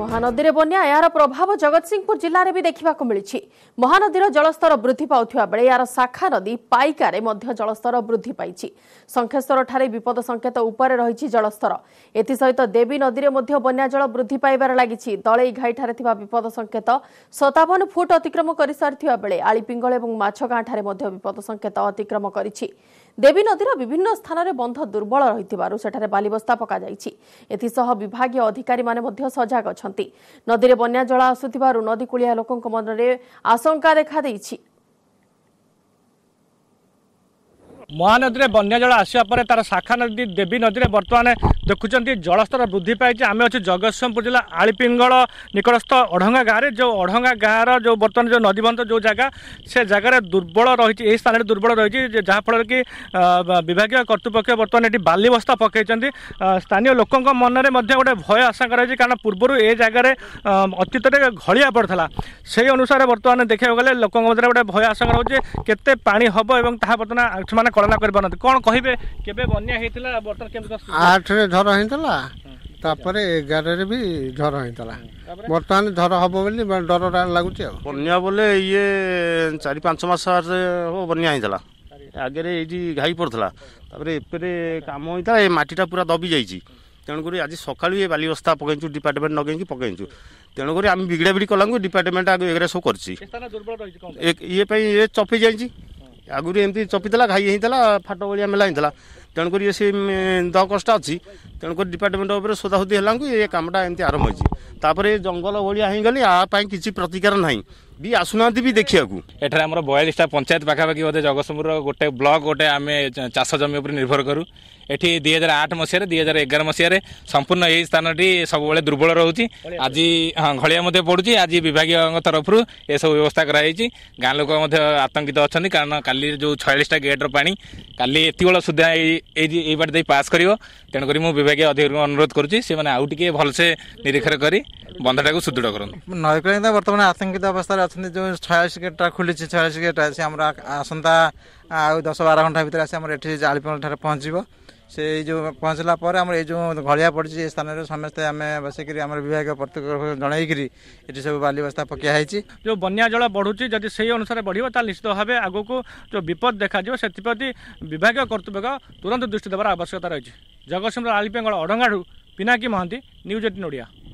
ମହାନଦୀରେ ବନ୍ୟା ଏହାର ପ୍ରଭାବ ଜଗତସିଂହପୁର ଜିଲ୍ଲାରେ ବି ଦେଖିବାକୁ ମିଳିଛି ମହାନଦୀର ଜଳସ୍ତର ବୃଦ୍ଧି ପାଉଥିବା ବେଳେ ଏହାର ଶାଖା ନଦୀ ପାଇକାରେ ମଧ୍ୟ ଜଳସ୍ତର ବୃଦ୍ଧି ପାଇଛି ଶଙ୍ଖେଶ୍ୱରଠାରେ ବିପଦ ସଂକେତ ଉପରେ ରହିଛି ଜଳସ୍ତର ଏଥିସହିତ ଦେବୀ ନଦୀରେ ମଧ୍ୟ ବନ୍ୟାଜଳ ବୃଦ୍ଧି ପାଇବାରେ ଲାଗିଛି ଦଳେଇ ଘାଇଠାରେ ଥିବା ବିପଦ ସଂକେତ ସତାବନ ଫୁଟ୍ ଅତିକ୍ରମ କରିସାରିଥିବା ବେଳେ ଆଳିପିଙ୍ଗଳ ଏବଂ ମାଛଗାଁଠାରେ ମଧ୍ୟ ବିପଦ ସଂକେତ ଅତିକ୍ରମ କରିଛି ଦେବୀ ନଦୀର ବିଭିନ୍ନ ସ୍ଥାନରେ ବନ୍ଧ ଦୁର୍ବଳ ରହିଥିବାରୁ ସେଠାରେ ବାଲିବସ୍ତା ପକାଯାଇଛି ଏଥିସହ ବିଭାଗୀୟ ଅଧିକାରୀମାନେ ମଧ୍ୟ ସଜାଗ ଅଛନ୍ତି ନଦୀରେ ବନ୍ୟା ଜଳ ଆସୁଥିବାରୁ ନଦୀକୂଳିଆ ଲୋକଙ୍କ ମନରେ ଆଶଙ୍କା ଦେଖାଦେଇଛି মহানদীরে বন্যা জল আসা পরে তার শাখা নদী দেবী নদীরে বর্তমানে দেখুছেন জলস্তর বৃদ্ধি পাইছে আমি অছি জগৎসিংহপুর জেলা আলিপিঙ্গল নিকটস্থ অঢঙ্গা গাঁরে যে অঢঙ্গা গাঁর যে বর্তমানে যে নদীবন্ধ যে জায়গা সে জায়গায় দুর্বল রয়েছে এই স্থানের দুর্বল রয়েছে যাফলের কি বিভাগীয় কর্তৃপক্ষ বর্তমানে এটি বালি বস্তা পকাইছেন স্থানীয় লোক মনে মধ্যে গোটে ভয় আশা রয়েছে কারণ পূর্বর এ জায়গায় অতীতরে ঘড়িয়া পড়া সেই অনুসারে বর্তমানে দেখা গেলে লোক মধ্যে গোটে ভয় আশঙ্কা রয়েছে কেতে পাঁ হব এবং তাহা বর্তমানে সেমানে ধারণা କରିପାରୁନାହାନ୍ତି କ'ଣ କହିବେ କେବେ ବନ୍ୟା ହେଇଥିଲା ବର୍ତ୍ତମାନ କେମିତି ଆଠରେ ଝଡ଼ ହେଇଥିଲା ତାପରେ ଏଗାରରେ ବି ଝଡ଼ ହେଇଥିଲା ବର୍ତ୍ତମାନ ଝଡ଼ ହବ ବୋଲି ଡର ଲାଗୁଛି ଆଉ ବନ୍ୟା ବୋଲେ ଇଏ ଚାରି ପାଞ୍ଚ ମାସ ହବ ବନ୍ୟା ହେଇଥିଲା ଆଗରେ ଏଇଠି ଘାଇ ପଡ଼ୁଥିଲା ତାପରେ ଏପଟେ କାମ ହେଇଥିଲା ଏ ମାଟିଟା ପୁରା ଦବି ଯାଇଛି ତେଣୁକରି ଆଜି ସକାଳୁ ଏ ବାଲି ବସ୍ତା ପକେଇଛୁ ଡିପାର୍ଟମେଣ୍ଟ ନଗେଇକି ପକେଇଛୁ ତେଣୁକରି ଆମେ ବିଗିଡ଼ା ବିଗିଡ଼ି କଲାଙ୍କୁ ଡିପାର୍ଟମେଣ୍ଟ ଆଗ ଏଗୁଡ଼ା ସବୁ କରିଛି ଇଏ ପାଇଁ ଇଏ ଚପେଇ ଯାଇଛି आगुरी एमती घाई खाई फाट भाई मेला তেণুকরি ଇଏ ସେ ଦେହ କଷ୍ଟ ଅଛି ତେଣୁକରି ଡିପାର୍ଟମେଣ୍ଟ ଉପରେ ସୋଦାସୋଦି ହେଲାଙ୍କୁ ଏ କାମଟା ଏମିତି ଆରମ୍ଭ ହୋଇଛି ତାପରେ ଜଙ୍ଗଲ ଭଳିଆ ହେଇଗଲି ଆ ପାଇଁ କିଛି ପ୍ରତିକାର ନାହିଁ ବି ଆସୁନାହାନ୍ତି ବି ଦେଖିବାକୁ ଏଠାରେ ଆମର ବୟାଳିଶଟା ପଞ୍ଚାୟତ ପାଖାପାଖି ବୋଧେ ଜଗତସିଂହପୁରର ଗୋଟେ ବ୍ଲକ ଗୋଟେ ଆମେ ଚାଷ ଜମି ଉପରେ ନିର୍ଭର କରୁ ଏଠି ଦୁଇ ହଜାର ଆଠ ମସିହାରେ ଦୁଇ ହଜାର ଏଗାର ମସିହାରେ ସମ୍ପୂର୍ଣ୍ଣ ଏହି ସ୍ଥାନଟି ସବୁବେଳେ ଦୁର୍ବଳ ରହୁଛି ଆଜି ହଁ ଘଳିଆ ମଧ୍ୟ ପଡ଼ୁଛି ଆଜି ବିଭାଗୀୟଙ୍କ ତରଫରୁ ଏସବୁ ବ୍ୟବସ୍ଥା କରାଯାଇଛି ଗାଁ ଲୋକ ମଧ୍ୟ ଆତଙ୍କିତ ଅଛନ୍ତି କାରଣ କାଲି ଯେଉଁ ଛୟାଳିଶଟା ଗେଟ୍ର ପାଣି କାଲି ଏତିକି ବେଳ ସୁଦ୍ଧା ଏଇ ଏଇ ଏଇ ବାଟ ଦେଇ ପାସ୍ କରିବ ତେଣୁକରି ମୁଁ ବିଭାଗୀୟ ଅଧିକାରୀଙ୍କୁ ଅନୁରୋଧ କରୁଛି ସେମାନେ ଆଉ ଟିକେ ଭଲସେ ନିରୀକ୍ଷଣ କରି ବନ୍ଧଟାକୁ ସୁଦୃଢ଼ କରନ୍ତୁ ନଈକଳିତା ବର୍ତ୍ତମାନ ଆତଙ୍କିତ ଅବସ୍ଥାରେ ଅଛନ୍ତି ଯେଉଁ ଛୟାଅଶୀ ଗେଟ୍ଟା ଖୋଲିଛି ଛୟାଅଶୀ ଗେଟ୍ଟା ଆସି ଆମର ଆସନ୍ତା ଆଉ ଦଶ ବାର ଘଣ୍ଟା ଭିତରେ ଆସି ଆମର ଏଠି ଜାଳିପଙ୍କଠାରେ ପହଞ୍ଚିବ ସେ ଯେଉଁ ପହଞ୍ଚିଲା ପରେ ଆମର ଏଇ ଯେଉଁ ଘଳିଆ ପଡ଼ିଛି ଏ ସ୍ଥାନରେ ସମସ୍ତେ ଆମେ ବସିକରି ଆମର ବିଭାଗ ପ୍ରତ୍ୟେକ ଜଣାଇକରି ଏଠି ସବୁ ବାଲି ବସ୍ତା ପକିଆ ହେଇଛି ଯେଉଁ ବନ୍ୟା ଜଳ ବଢ଼ୁଛି ଯଦି ସେଇ ଅନୁସାରେ ବଢ଼ିବ ତାହେଲେ ନିଶ୍ଚିତ ଭାବେ ଆଗକୁ ଯେଉଁ ବିପଦ ଦେଖାଯିବ ସେଥିପ୍ରତି ବିଭାଗୀୟ କର୍ତ୍ତୃପକ୍ଷ ତୁରନ୍ତ ଦୃଷ୍ଟି ଦେବାର ଆବଶ୍ୟକତା ରହିଛି ଜଗତସିଂହପୁର ଆଲିପେଙ୍ଗଳ ଅଡ଼ଙ୍ଗାରୁ ପିନାକି ମହାନ୍ତି ନ୍ୟୁଜ୍ ଏଟିନ୍ ଓଡ଼ିଆ